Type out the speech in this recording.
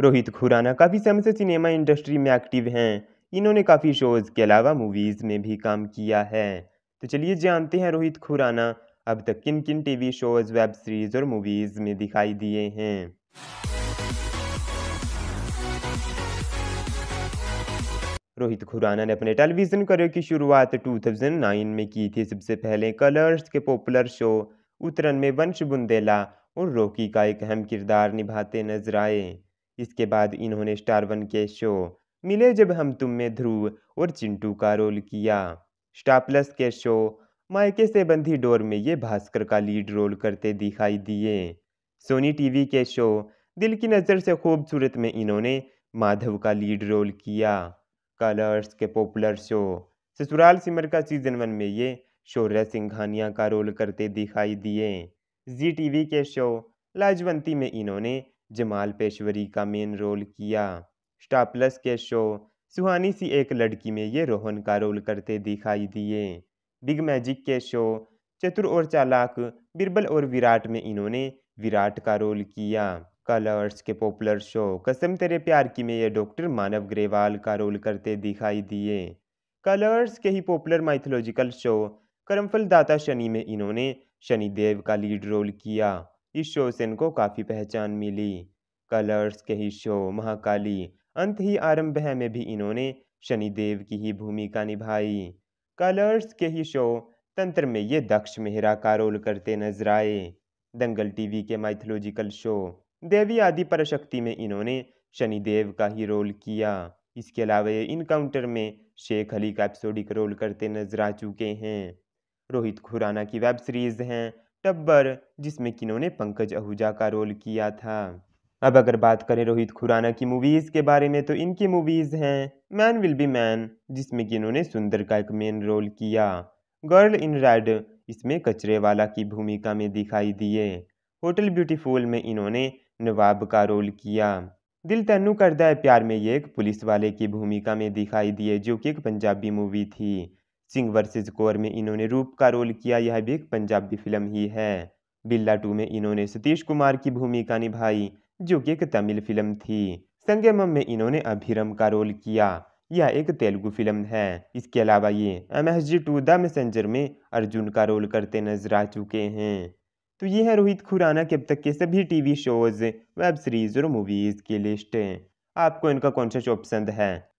रोहित खुराना काफ़ी समय से सिनेमा इंडस्ट्री में एक्टिव हैं इन्होंने काफ़ी शोज़ के अलावा मूवीज़ में भी काम किया है तो चलिए जानते हैं रोहित खुराना अब तक किन किन टीवी शोज़ वेब सीरीज़ और मूवीज़ में दिखाई दिए हैं रोहित खुराना ने अपने टेलीविज़न करियर की शुरुआत 2009 में की थी सबसे पहले कलर्स के पॉपुलर शो उतरन में वंश बुंदेला और रोकी का एक अहम किरदार निभाते नजर आए इसके बाद इन्होंने स्टार वन के शो मिले जब हम तुम में ध्रुव और चिंटू का रोल किया स्टार प्लस के शो मायके से बंधी डोर में ये भास्कर का लीड रोल करते दिखाई दिए सोनी टीवी के शो दिल की नज़र से खूबसूरत में इन्होंने माधव का लीड रोल किया कलर्स के पॉपुलर शो ससुराल सिमर का सीजन वन में ये शौर्य सिंघानिया का रोल करते दिखाई दिए जी टीवी के शो लाजवंती में इन्होंने जमाल पेशवरी का मेन रोल किया स्टार प्लस के शो सुहानी सी एक लड़की में ये रोहन का रोल करते दिखाई दिए बिग मैजिक के शो चतुर और चालाक बिरबल और विराट में इन्होंने विराट का रोल किया कलर्स के पॉपुलर शो कसम तेरे प्यार की में ये डॉक्टर मानव ग्रेवाल का रोल करते दिखाई दिए कलर्स के ही popular mythological show Karmaphal Daata Shani में इन्होंने शनिदेव का लीड रोल किया इस शो से इनको काफ़ी पहचान मिली कलर्स के ही शो महाकाली अंत ही आरंभ है में भी इन्होंने शनिदेव की ही भूमिका निभाई कलर्स के ही शो तंत्र में ये दक्ष मेहरा का रोल करते नजर आए दंगल टीवी के माइथोलॉजिकल शो देवी आदि परशक्ति में इन्होंने शनिदेव का ही रोल किया इसके अलावा ये इनकाउंटर में शेख अली का एपिसोडिक रोल करते नजर आ चुके हैं रोहित खुराना की वेब सीरीज़ हैं टब्बर जिसमें कि इन्होंने पंकज आहूजा का रोल किया था अब अगर बात करें रोहित खुराना की मूवीज़ के बारे में तो इनकी मूवीज़ हैं मैन विल बी मैन जिसमें कि इन्होंने सुंदर का एक मेन रोल किया गर्ल इन रेड इसमें कचरे वाला की भूमिका में दिखाई दिए होटल ब्यूटीफुल में इन्होंने नवाब का रोल किया दिल तनु करदा है प्यार में ये एक पुलिस वाले की भूमिका में दिखाई दिए जो कि एक पंजाबी मूवी थी सिंह वर्सेज कौर में इन्होंने रूप का रोल किया यह भी एक पंजाबी फिल्म ही है बिल्ला टू में इन्होंने सतीश कुमार की भूमिका निभाई जो कि एक तमिल फिल्म थी संगमम में इन्होंने अभिरम का रोल किया यह एक तेलुगु फिल्म है इसके अलावा ये M S G two the Messenger में अर्जुन का रोल करते नजर आ चुके हैं तो ये है रोहित खुराना के अब तक के सभी टीवी शोज वेब सीरीज और मूवीज की लिस्ट आपको इनका कौन सा शो पसंद है